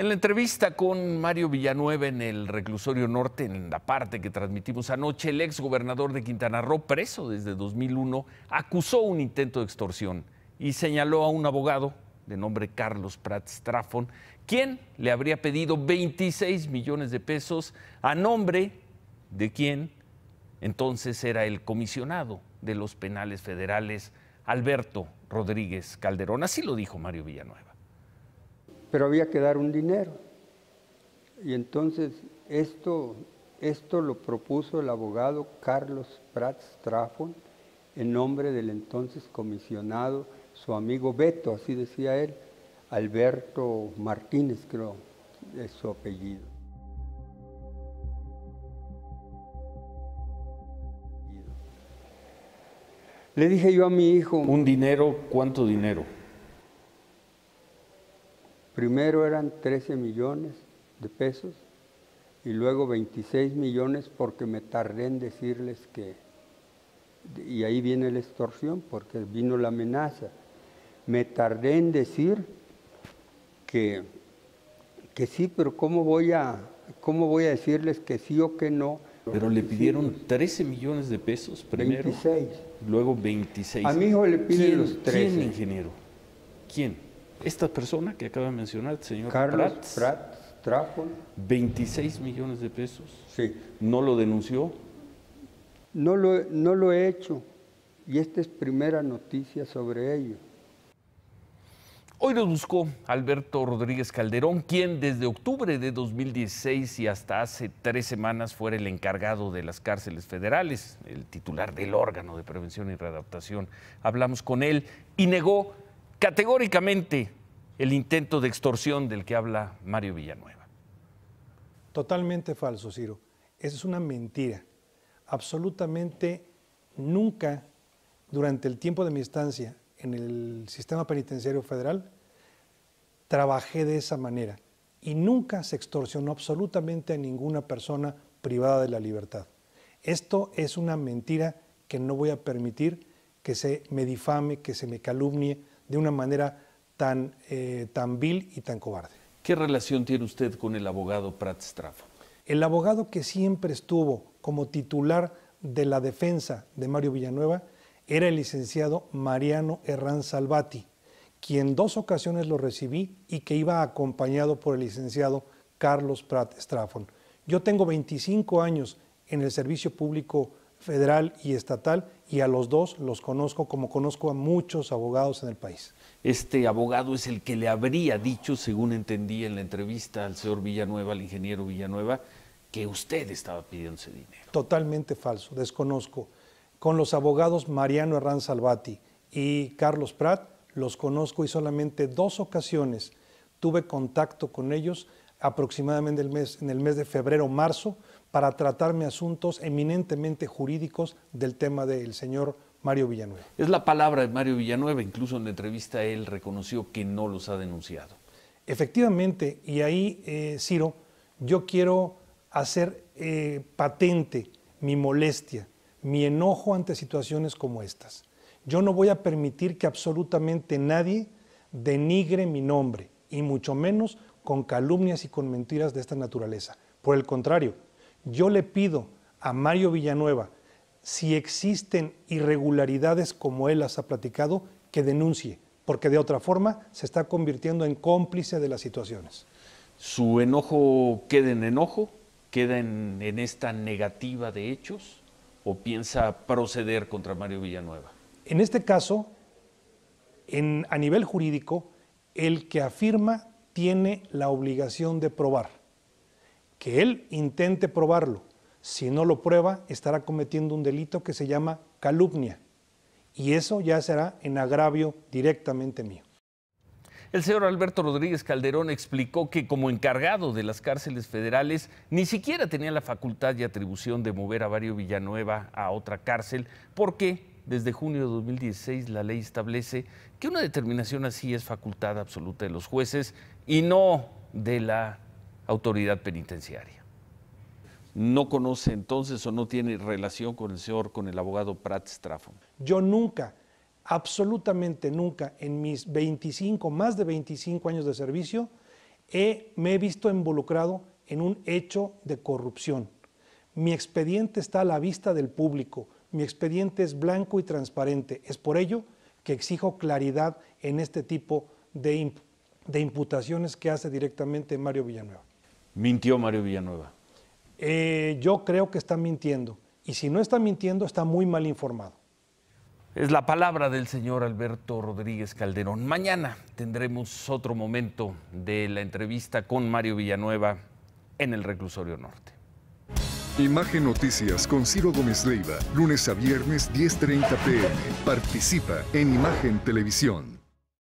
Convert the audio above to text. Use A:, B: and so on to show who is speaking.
A: En la entrevista con Mario Villanueva en el reclusorio norte, en la parte que transmitimos anoche, el ex gobernador de Quintana Roo, preso desde 2001, acusó un intento de extorsión y señaló a un abogado de nombre Carlos Prat Strafon, quien le habría pedido 26 millones de pesos a nombre de quien entonces era el comisionado de los penales federales, Alberto Rodríguez Calderón. Así lo dijo Mario Villanueva
B: pero había que dar un dinero. Y entonces esto, esto lo propuso el abogado Carlos Prats Strafford en nombre del entonces comisionado, su amigo Beto, así decía él, Alberto Martínez, creo, es su apellido. Le dije yo a mi hijo... ¿Un dinero? ¿Cuánto dinero? Primero eran 13 millones de pesos y luego 26 millones porque me tardé en decirles que, y ahí viene la extorsión porque vino la amenaza, me tardé en decir que, que sí, pero ¿cómo voy, a, ¿cómo voy a decirles que sí o que no? Pero le pidieron
A: 13 millones de pesos primero. 26. Luego 26. A mi hijo le pidieron los 13. ¿Quién, ingeniero? ¿Quién? Esta persona que acaba de mencionar, el señor Carlos 26 millones de pesos. Sí. ¿No lo denunció?
B: No lo, no lo he hecho. Y esta es primera noticia sobre ello.
A: Hoy nos buscó Alberto Rodríguez Calderón, quien desde octubre de 2016 y hasta hace tres semanas fuera el encargado de las cárceles federales, el titular del órgano de prevención y readaptación. Hablamos con él y negó categóricamente el intento de extorsión del que habla Mario Villanueva.
C: Totalmente falso, Ciro. Esa es una mentira. Absolutamente nunca durante el tiempo de mi estancia en el sistema penitenciario federal trabajé de esa manera y nunca se extorsionó absolutamente a ninguna persona privada de la libertad. Esto es una mentira que no voy a permitir que se me difame, que se me calumnie, de una manera tan, eh, tan vil y tan cobarde.
A: ¿Qué relación tiene usted con el abogado prat strafo
C: El abogado que siempre estuvo como titular de la defensa de Mario Villanueva era el licenciado Mariano Herrán Salvati, quien dos ocasiones lo recibí y que iba acompañado por el licenciado Carlos Pratt Straffon. Yo tengo 25 años en el servicio público federal y estatal y a los dos los conozco como conozco a muchos abogados en el país.
A: Este abogado es el que le habría dicho, según entendí en la entrevista al señor Villanueva, al ingeniero Villanueva, que usted estaba pidiéndose dinero.
C: Totalmente falso, desconozco. Con los abogados Mariano Herrán Salvati y Carlos Prat, los conozco y solamente dos ocasiones tuve contacto con ellos aproximadamente el mes, en el mes de febrero-marzo para tratarme asuntos eminentemente jurídicos del tema del señor Mario Villanueva.
A: Es la palabra de Mario Villanueva, incluso en la entrevista él reconoció que no los ha denunciado.
C: Efectivamente, y ahí, eh, Ciro, yo quiero hacer eh, patente mi molestia, mi enojo ante situaciones como estas. Yo no voy a permitir que absolutamente nadie denigre mi nombre, y mucho menos con calumnias y con mentiras de esta naturaleza. Por el contrario, yo le pido a Mario Villanueva, si existen irregularidades como él las ha platicado, que denuncie, porque de otra forma se está convirtiendo en cómplice de las situaciones.
A: ¿Su enojo queda en enojo? ¿Queda en, esta negativa de hechos? ¿O piensa proceder contra Mario Villanueva?
C: En este caso, a nivel jurídico, el que afirma tiene la obligación de probar que él intente probarlo. Si no lo prueba, estará cometiendo un delito que se llama calumnia. Y eso ya será en agravio directamente mío.
A: El señor Alberto Rodríguez Calderón explicó que como encargado de las cárceles federales ni siquiera tenía la facultad y atribución de mover a Barrio Villanueva a otra cárcel porque desde junio de 2016 la ley establece que una determinación así es facultad absoluta de los jueces y no de la autoridad penitenciaria. ¿No conoce entonces o no tiene relación con el señor, con el abogado Pratt Strafo.
C: Yo nunca, absolutamente nunca, en mis 25, más de 25 años de servicio, me he visto involucrado en un hecho de corrupción. Mi expediente está a la vista del público, mi expediente es blanco y transparente. Es por ello que exijo claridad en este tipo de imputaciones que hace directamente Mario Villanueva.
A: ¿Mintió Mario Villanueva?
C: Eh, yo creo que está mintiendo. Y si no está mintiendo, está muy mal informado.
A: Es la palabra del señor Alberto Rodríguez Calderón. Mañana tendremos otro momento de la entrevista con Mario Villanueva en el Reclusorio Norte.
B: Imagen Noticias con Ciro Gómez Leiva, lunes a viernes 10.30 pm. Participa en Imagen
A: Televisión.